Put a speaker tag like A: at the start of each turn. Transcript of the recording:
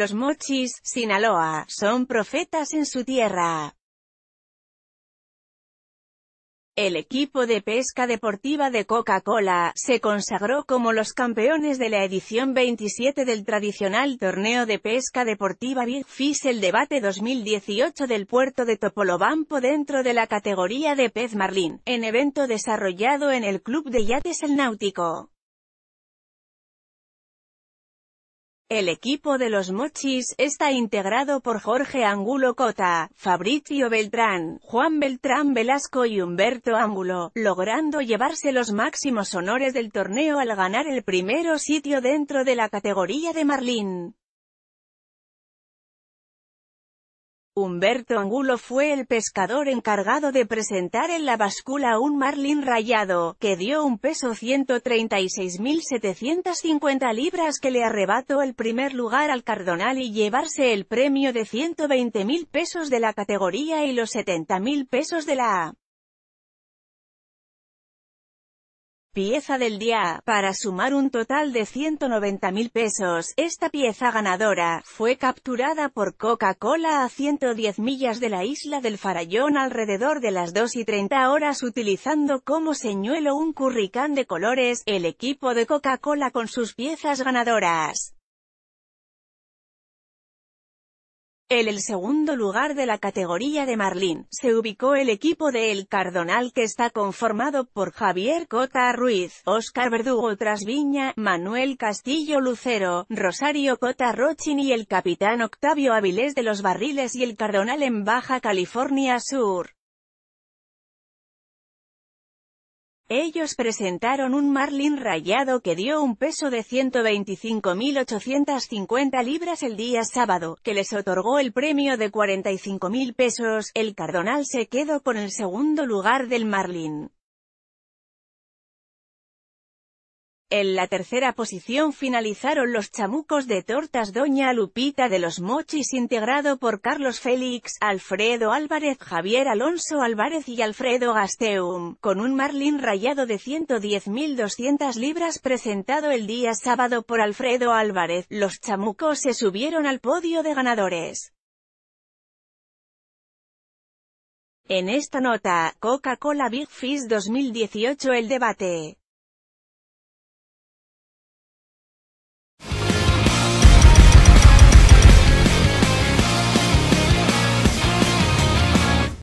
A: Los mochis, Sinaloa, son profetas en su tierra. El equipo de pesca deportiva de Coca-Cola, se consagró como los campeones de la edición 27 del tradicional torneo de pesca deportiva Big Fish el debate 2018 del puerto de Topolobampo dentro de la categoría de pez marlín, en evento desarrollado en el Club de Yates El Náutico. El equipo de los Mochis está integrado por Jorge Angulo Cota, Fabricio Beltrán, Juan Beltrán Velasco y Humberto Ángulo, logrando llevarse los máximos honores del torneo al ganar el primero sitio dentro de la categoría de Marlín. Humberto Angulo fue el pescador encargado de presentar en la báscula un marlín rayado, que dio un peso 136.750 libras que le arrebató el primer lugar al Cardonal y llevarse el premio de 120.000 pesos de la categoría y los 70.000 pesos de la A. Pieza del día, para sumar un total de 190 mil pesos, esta pieza ganadora, fue capturada por Coca-Cola a 110 millas de la isla del Farallón alrededor de las 2 y 30 horas utilizando como señuelo un curricán de colores, el equipo de Coca-Cola con sus piezas ganadoras. En el segundo lugar de la categoría de Marlín, se ubicó el equipo de El Cardonal que está conformado por Javier Cota Ruiz, Oscar Verdugo Trasviña, Manuel Castillo Lucero, Rosario Cota Rochin y el capitán Octavio Avilés de los Barriles y El Cardonal en Baja California Sur. Ellos presentaron un Marlin rayado que dio un peso de 125.850 libras el día sábado, que les otorgó el premio de 45.000 pesos. El Cardonal se quedó con el segundo lugar del Marlin. En la tercera posición finalizaron los chamucos de tortas Doña Lupita de los Mochis integrado por Carlos Félix, Alfredo Álvarez, Javier Alonso Álvarez y Alfredo Gasteum, con un marlín rayado de 110.200 libras presentado el día sábado por Alfredo Álvarez. Los chamucos se subieron al podio de ganadores. En esta nota, Coca-Cola Big Fish 2018 El debate